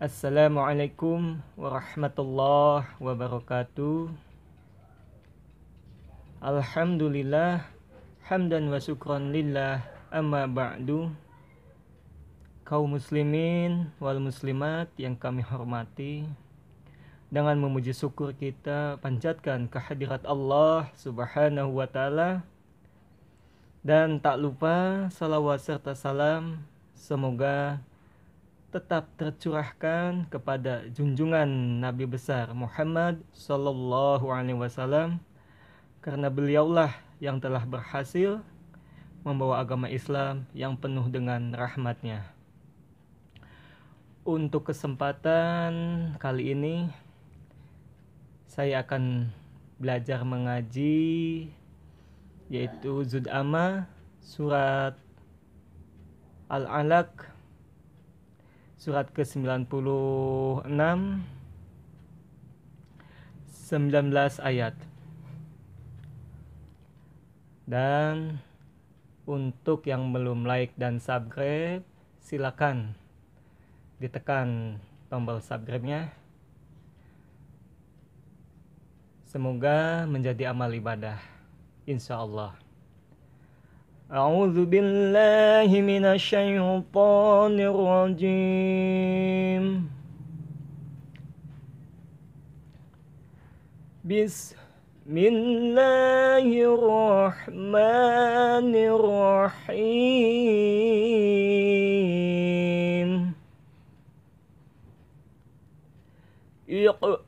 Assalamualaikum warahmatullahi wabarakatuh Alhamdulillah Hamdan wa syukran lillah Amma ba'du Kaum muslimin wal muslimat yang kami hormati dengan memuji syukur kita panjatkan kehadirat Allah Subhanahu wa taala dan tak lupa salawat serta salam semoga tetap tercurahkan kepada junjungan Nabi besar Muhammad sallallahu alaihi wasallam karena beliaulah yang telah berhasil membawa agama Islam yang penuh dengan rahmatnya. Untuk kesempatan kali ini saya akan belajar mengaji yaitu Zud Amma surat Al-Alaq surat ke-96 19 ayat dan untuk yang belum like dan subscribe silakan ditekan tombol subscribe-nya Semoga menjadi amal ibadah Insya Allah A'udzu billahi minasyaitonir Bismillahirrahmanirrahim Iqra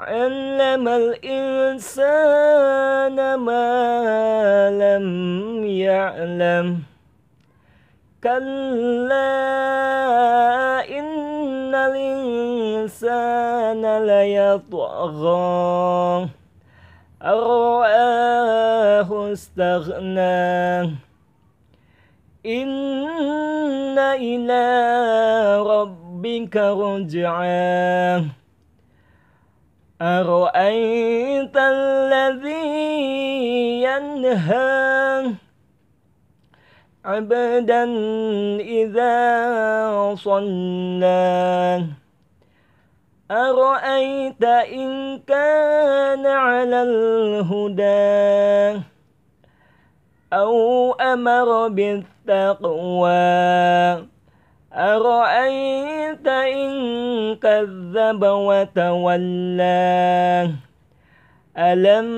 علم الإنسان ما لم يعلم كلا إن الإنسان ليطغى أرآه استغنى إن إلى ربك رجعا أرأيت الذي ينهى عبدا إذا صلى أرأيت إن كان على الهدى أو أمر بالتقوى أرأيت إن كذب وتولى ألم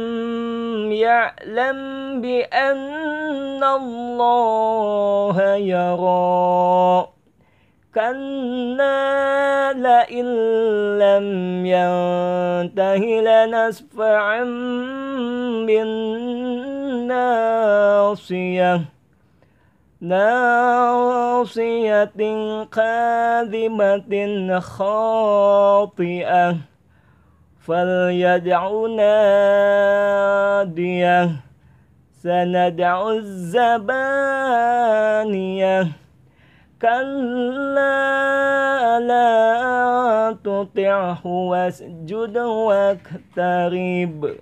يعلم بأن الله يرى كنا لئن لم ينته لنسفعا بالناصيه ناصية كاذبة خاطئة فليدع ناديه سندع الزبانية كلا لا تطعه واسجد واقترب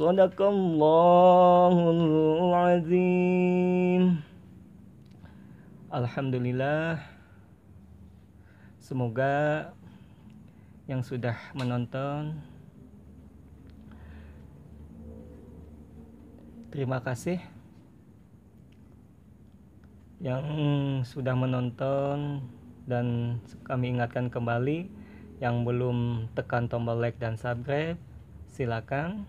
Sadaqallahul Alhamdulillah. Semoga yang sudah menonton Terima kasih yang sudah menonton dan kami ingatkan kembali yang belum tekan tombol like dan subscribe silakan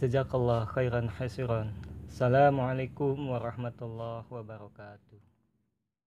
Jazakallah khairan hasiran. Assalamualaikum warahmatullahi wabarakatuh.